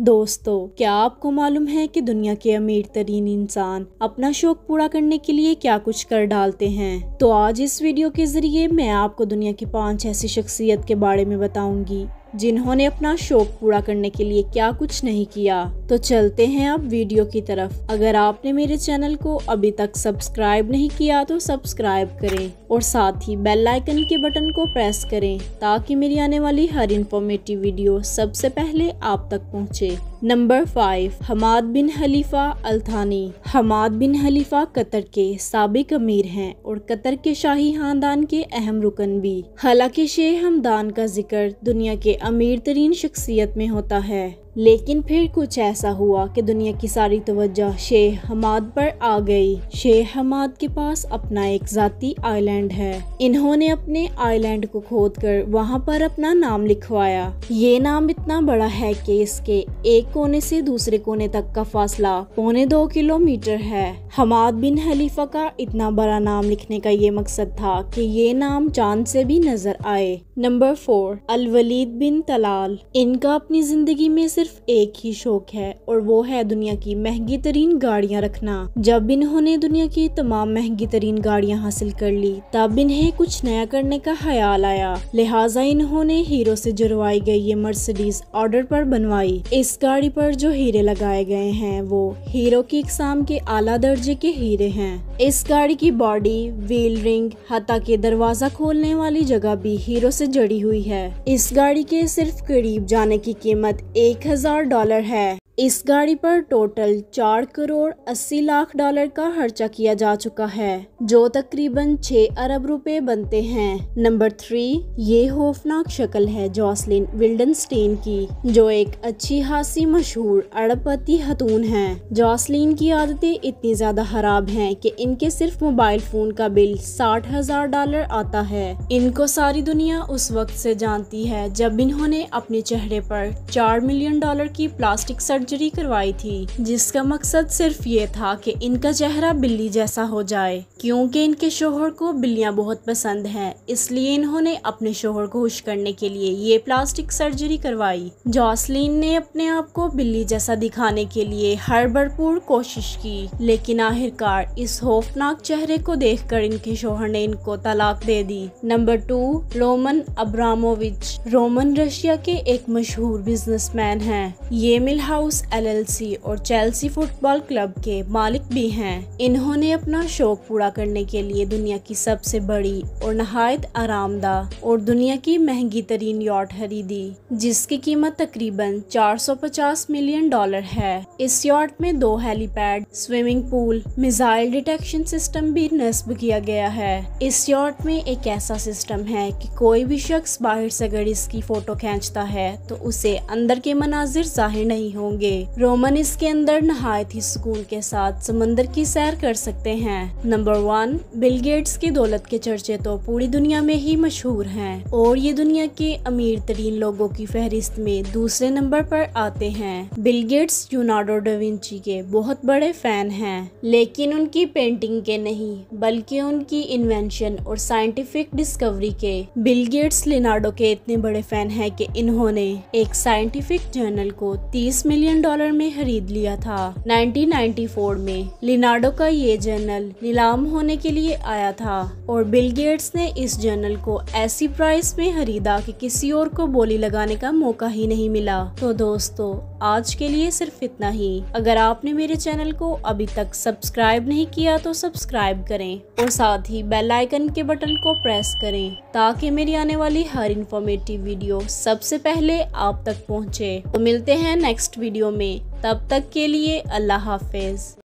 दोस्तों क्या आपको मालूम है कि दुनिया के अमीर तरीन इंसान अपना शौक पूरा करने के लिए क्या कुछ कर डालते हैं तो आज इस वीडियो के जरिए मैं आपको दुनिया की पांच ऐसी शख्सियत के बारे में बताऊंगी जिन्होंने अपना शौक पूरा करने के लिए क्या कुछ नहीं किया तो चलते हैं अब वीडियो की तरफ अगर आपने मेरे चैनल को अभी तक सब्सक्राइब नहीं किया तो सब्सक्राइब करें और साथ ही बेल आइकन के बटन को प्रेस करें ताकि मेरी आने वाली हर इन्फॉर्मेटिव वीडियो सबसे पहले आप तक पहुंचे number five Hamad bin Khalifa Al Thani Hamad bin Khalifa Qatar के सबक अमीर हैं और कतर के शाही खानदान के अहम रुकन भी हालांकि शेख हमदान का जिक्र दुनिया के अमीर तरीन शख्सियत में होता है लेकिन फिर कुछ ऐसा हुआ कि दुनिया की सारी तवज्जो शेख हमाद पर आ गई शेख हमाद के पास अपना एक जाती आइलैंड है इन्होंने अपने आइलैंड को खोद कर वहाँ पर अपना नाम लिखवाया ये नाम इतना बड़ा है कि इसके एक कोने से दूसरे कोने तक का फासला पौने दो किलोमीटर है हमाद बिन हलीफा का इतना बड़ा नाम लिखने का ये मकसद था कि ये नाम चांद से भी नजर आए number four Alwaleed bin Talal इनका अपनी जिंदगी में सिर्फ एक ही शौक है और वो है दुनिया की महंगी तरीन गाड़ियाँ रखना जब इन्होंने दुनिया की तमाम महंगी तरीन गाड़ियाँ हासिल कर ली तब इन्हें कुछ नया करने का ख्याल आया लिहाजा इन्होंने हीरो से जुड़वाई गई ये मर्सिडीज ऑर्डर पर बनवाई इस गाड़ी पर जो हीरे लगाए गए हैं वो हीरो की इकसाम के आला दर्जे दर्जे के हीरे हैं इस गाड़ी की बॉडी व्हील रिंग हता के दरवाजा खोलने वाली जगह भी हीरो से जड़ी हुई है इस गाड़ी के सिर्फ करीब जाने की कीमत एक हजार डॉलर है इस गाड़ी पर टोटल चार करोड़ अस्सी लाख डॉलर का खर्चा किया जा चुका है जो तकरीबन छह अरब रुपए बनते हैं नंबर थ्री ये खौफनाक शक्ल है जॉसलिन विल्डनस्टीन की जो एक अच्छी खासी मशहूर अड़बपति हतून है जॉसलिन की आदतें इतनी ज्यादा खराब हैं कि इनके सिर्फ मोबाइल फोन का बिल साठ हजार डॉलर आता है इनको सारी दुनिया उस वक्त से जानती है जब इन्होंने अपने चेहरे पर चार मिलियन डॉलर की प्लास्टिक सर्ट सर्जरी करवाई थी जिसका मकसद सिर्फ ये था कि इनका चेहरा बिल्ली जैसा हो जाए क्योंकि इनके शोहर को बिल्लियां बहुत पसंद हैं इसलिए इन्होंने अपने शोहर को खुश करने के लिए ये प्लास्टिक सर्जरी करवाई जॉसलिन ने अपने आप को बिल्ली जैसा दिखाने के लिए हर भरपूर कोशिश की लेकिन आखिरकार इस खौफनाक चेहरे को देख इनके शोहर ने इनको तलाक दे दी number two Roman Abramovich Roman Russia के एक मशहूर बिजनेसमैन हैं ये मिल हाउस किंग्स एलएलसी और चेल्सी फुटबॉल क्लब के मालिक भी हैं इन्होंने अपना शौक पूरा करने के लिए दुनिया की सबसे बड़ी और नहायत आरामदा और दुनिया की महंगी तरीन यॉट खरीदी जिसकी कीमत तकरीबन 450 मिलियन डॉलर है इस यॉट में दो helipad swimming pool missile detection system भी नस्ब किया गया है इस यॉट में एक ऐसा सिस्टम है की कोई भी शख्स बाहर से अगर इसकी फोटो खींचता है तो उसे अंदर के मनाजिर जाहिर नहीं होंगे करेंगे रोमन इसके अंदर नहाय ही सुकून के साथ समंदर की सैर कर सकते हैं नंबर वन बिल गेट्स की दौलत के चर्चे तो पूरी दुनिया में ही मशहूर हैं और ये दुनिया के अमीर तरीन लोगों की फहरिस्त में दूसरे नंबर पर आते हैं बिल गेट्स यूनाडो डोविची के बहुत बड़े फैन हैं लेकिन उनकी पेंटिंग के नहीं बल्कि उनकी इन्वेंशन और साइंटिफिक डिस्कवरी के बिल गेट्स लिनाडो के इतने बड़े फैन हैं कि इन्होंने एक साइंटिफिक जर्नल को 30 मिलियन डॉलर में खरीद लिया था 1994 में लिनाडो का ये जर्नल नीलाम होने के लिए आया था और बिल गेट्स ने इस जर्नल को ऐसी प्राइस में खरीदा कि किसी और को बोली लगाने का मौका ही नहीं मिला तो दोस्तों आज के लिए सिर्फ इतना ही अगर आपने मेरे चैनल को अभी तक सब्सक्राइब नहीं किया तो सब्सक्राइब करें और साथ ही बेल आइकन के बटन को प्रेस करें ताकि मेरी आने वाली हर इन्फॉर्मेटिव वीडियो सबसे पहले आप तक पहुंचे। तो मिलते हैं नेक्स्ट वीडियो में तब तक के लिए अल्लाह हाफिज